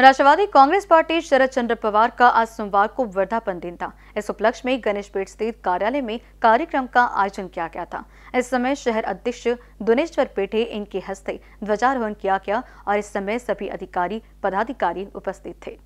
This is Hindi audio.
राष्ट्रवादी कांग्रेस पार्टी शरद चंद्र पवार का आज सोमवार को वर्धापन दिन था इस उपलक्ष्य में गणेश पेट स्थित कार्यालय में कार्यक्रम का आयोजन किया गया था इस समय शहर अध्यक्ष दुनेश्वर पेठे इनके हस्ते ध्वजारोहण किया गया और इस समय सभी अधिकारी पदाधिकारी उपस्थित थे